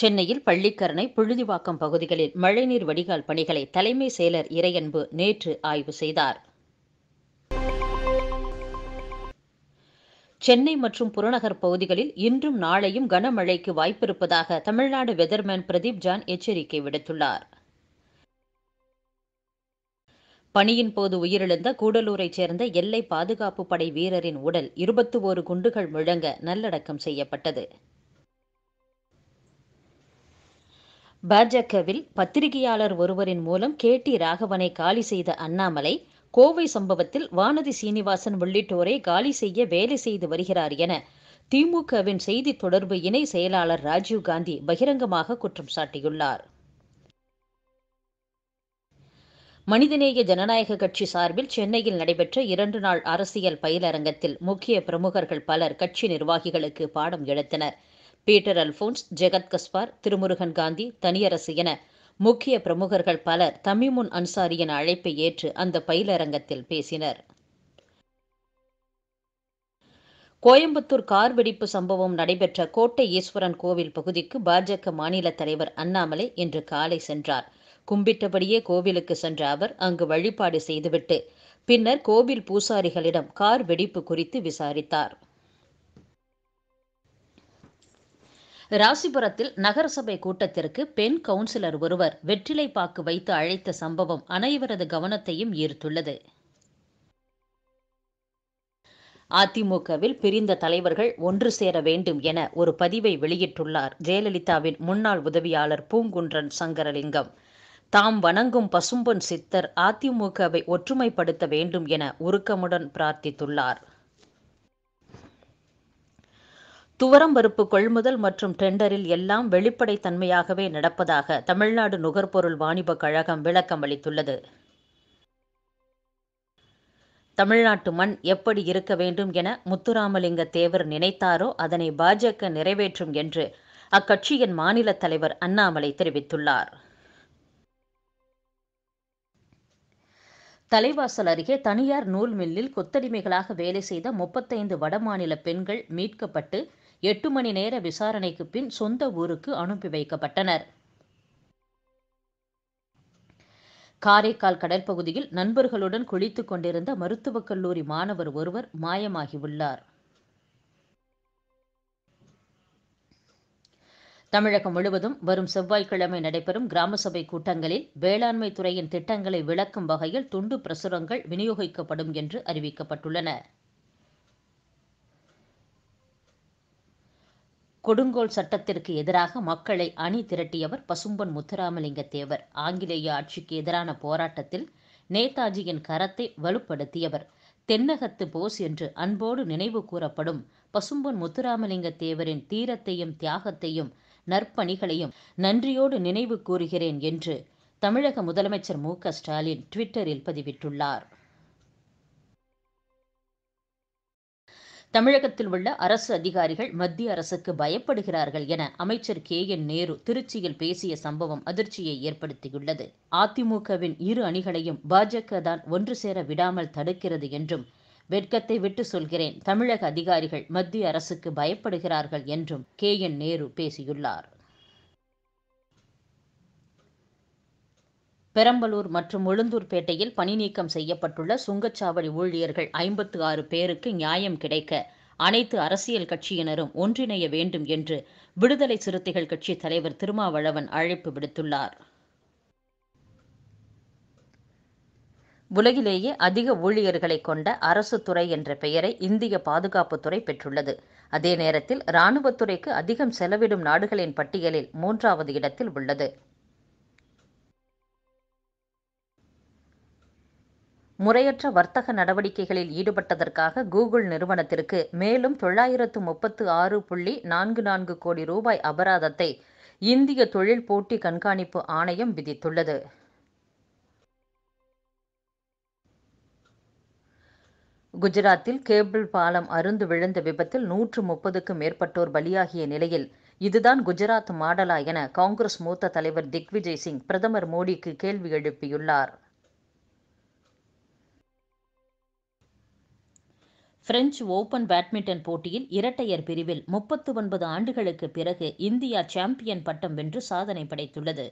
சென்னையில் பள்ளிக்கரணை புழுதிவாக்கம் பகுதிகளில் மழைநீர் வடிகால் பணிகளை தலைமை செயலர் இறையன்பு நேற்று ஆய்வு செய்தார் சென்னை மற்றும் புறநகர் பகுதிகளில் இன்றும் நாளையும் கனமழைக்கு வாய்ப்பிருப்பதாக தமிழ்நாடு வெதர்மேன் பிரதீப் ஜான் எச்சரிக்கை விடுத்துள்ளார் பணியின் போது உயிரிழந்த கூடலூரைச் சேர்ந்த எல்லை பாதுகாப்பு படை வீரரின் உடல் இருபத்தி ஓரு குண்டுகள் முழங்க நல்லடக்கம் செய்யப்பட்டது பாஜகவில் பத்திரிகையாளர் ஒருவரின் மூலம் கே டி ராகவனை காலி செய்த அண்ணாமலை கோவை சம்பவத்தில் வானதி சீனிவாசன் உள்ளிட்டோரை காலி செய்ய வேலை செய்து வருகிறார் என திமுகவின் செய்தி தொடர்பு இணை செயலாளர் ராஜீவ் காந்தி பகிரங்கமாக குற்றம் சாட்டியுள்ளார் மனிதநேய ஜனநாயக கட்சி சார்பில் சென்னையில் நடைபெற்ற இரண்டு நாள் அரசியல் பயிலரங்கத்தில் முக்கிய பிரமுகர்கள் பலர் கட்சி நிர்வாகிகளுக்கு பாடம் எடுத்தனர் பீட்டர் அல்போன்ஸ் ஜெகத் கஸ்பார் திருமுருகன் காந்தி தனியரசு என முக்கிய பிரமுகர்கள் பலர் தமிமுன் அன்சாரியின் அழைப்பை ஏற்று அந்த பயிலரங்கத்தில் பேசினர் கோயம்புத்தூர் கார் வெடிப்பு சம்பவம் நடைபெற்ற கோட்டை ஈஸ்வரன் கோவில் பகுதிக்கு பாஜக மாநில தலைவர் அண்ணாமலை இன்று காலை சென்றார் கும்பிட்டபடியே கோவிலுக்கு சென்ற அவர் அங்கு வழிபாடு செய்துவிட்டு பின்னர் கோவில் பூசாரிகளிடம் கார் வெடிப்பு குறித்து விசாரித்தார் ராசிபுரத்தில் நகரசபை கூட்டத்திற்கு பெண் கவுன்சிலர் ஒருவர் வெற்றிலை பாக்கு வைத்து அழைத்த சம்பவம் அனைவரது கவனத்தையும் ஈர்த்துள்ளது அதிமுகவில் பிரிந்த தலைவர்கள் ஒன்று சேர வேண்டும் என ஒரு பதிவை வெளியிட்டுள்ளார் ஜெயலலிதாவின் முன்னாள் உதவியாளர் பூங்குன்றன் சங்கரலிங்கம் தாம் வணங்கும் பசும்பொன் சித்தர் அதிமுகவை ஒற்றுமைப்படுத்த வேண்டும் என உருக்கமுடன் பிரார்த்தித்துள்ளார் துவரம் பருப்பு கொள்முதல் மற்றும் டெண்டரில் எல்லாம் வெளிப்படைத்தன்மையாகவே நடப்பதாக தமிழ்நாடு நுகர்பொருள் வாணிப கழகம் விளக்கம் அளித்துள்ளது தமிழ்நாட்டு மண் எப்படி இருக்க வேண்டும் என முத்துராமலிங்க தேவர் நினைத்தாரோ அதனை பாஜக நிறைவேற்றும் என்று அக்கட்சியின் மாநில தலைவர் அண்ணாமலை தெரிவித்துள்ளார் தலைவாசல் அருகே தனியார் நூல் மில்லில் கொத்தடிமைகளாக வேலை செய்த முப்பத்தைந்து வடமாநில பெண்கள் மீட்கப்பட்டு எட்டு மணி நேர விசாரணைக்கு பின் சொந்த ஊருக்கு அனுப்பி வைக்கப்பட்டனர் காரைக்கால் கடற்பகுதியில் நண்பர்களுடன் குளித்துக் கொண்டிருந்த மருத்துவக் கல்லூரி மாணவர் ஒருவர் மாயமாகியுள்ளார் தமிழகம் முழுவதும் வரும் செவ்வாய்க்கிழமை நடைபெறும் கிராம சபை கூட்டங்களில் வேளாண்மை துறையின் திட்டங்களை விளக்கும் வகையில் துண்டு பிரசுரங்கள் விநியோகிக்கப்படும் என்று அறிவிக்கப்பட்டுள்ளன கொடுங்கோல் சட்டத்திற்கு எதிராக மக்களை அணி திரட்டியவர் பசும்பொன் முத்துராமலிங்க தேவர் ஆங்கிலேய ஆட்சிக்கு எதிரான போராட்டத்தில் நேதாஜியின் கரத்தை வலுப்படுத்தியவர் தென்னகத்து போஸ் என்று அன்போடு நினைவு கூறப்படும் பசும்பொன் முத்துராமலிங்க தேவரின் தீரத்தையும் தியாகத்தையும் நற்பணிகளையும் நன்றியோடு நினைவு கூறுகிறேன் என்று தமிழக முதலமைச்சர் மு ஸ்டாலின் ட்விட்டரில் பதிவிட்டுள்ளார் தமிழகத்தில் உள்ள அரசு அதிகாரிகள் மத்திய அரசுக்கு பயப்படுகிறார்கள் என அமைச்சர் கே என் நேரு திருச்சியில் பேசிய சம்பவம் அதிர்ச்சியை ஏற்படுத்தியுள்ளது அதிமுகவின் இரு அணிகளையும் பாஜக தான் ஒன்று சேர விடாமல் தடுக்கிறது என்றும் வெட்கத்தை விட்டு சொல்கிறேன் தமிழக அதிகாரிகள் மத்திய அரசுக்கு பயப்படுகிறார்கள் என்றும் கே என் நேரு பேசியுள்ளார் பெரம்பலூர் மற்றும் உளுந்தூர்பேட்டையில் பணி நீக்கம் செய்யப்பட்டுள்ள சுங்கச்சாவடி ஊழியர்கள் ஐம்பத்து ஆறு பேருக்கு நியாயம் கிடைக்க அனைத்து அரசியல் கட்சியினரும் ஒன்றிணைய வேண்டும் என்று விடுதலை சிறுத்தைகள் கட்சி தலைவர் திருமாவளவன் அழைப்பு விடுத்துள்ளார் உலகிலேயே அதிக ஊழியர்களை கொண்ட அரசு துறை என்ற பெயரை இந்திய பாதுகாப்புத்துறை பெற்றுள்ளது அதே நேரத்தில் இராணுவத்துறைக்கு அதிகம் செலவிடும் நாடுகளின் பட்டியலில் மூன்றாவது இடத்தில் உள்ளது முறையற்ற வர்த்தக நடவடிக்கைகளில் ஈடுபட்டதற்காக கூகுள் நிறுவனத்திற்கு மேலும் தொள்ளாயிரத்து முப்பத்து ஆறு புள்ளி நான்கு நான்கு கோடி ரூபாய் அபராதத்தை இந்திய தொழில் போட்டி கண்காணிப்பு ஆணையம் விதித்துள்ளது குஜராத்தில் கேபிள் பாலம் அருந்து விழுந்த விபத்தில் நூற்று முப்பதுக்கும் மேற்பட்டோர் பலியாகிய நிலையில் இதுதான் குஜராத் மாடலா என காங்கிரஸ் மூத்த தலைவர் திக்விஜய் சிங் பிரதமர் மோடிக்கு கேள்வி எழுப்பியுள்ளார் பிரெஞ்சு ஓபன் பேட்மிண்டன் போட்டியில் இரட்டையர் பிரிவில் முப்பத்து ஒன்பது ஆண்டுகளுக்கு பிறகு இந்தியா சாம்பியன் பட்டம் வென்று சாதனை படைத்துள்ளது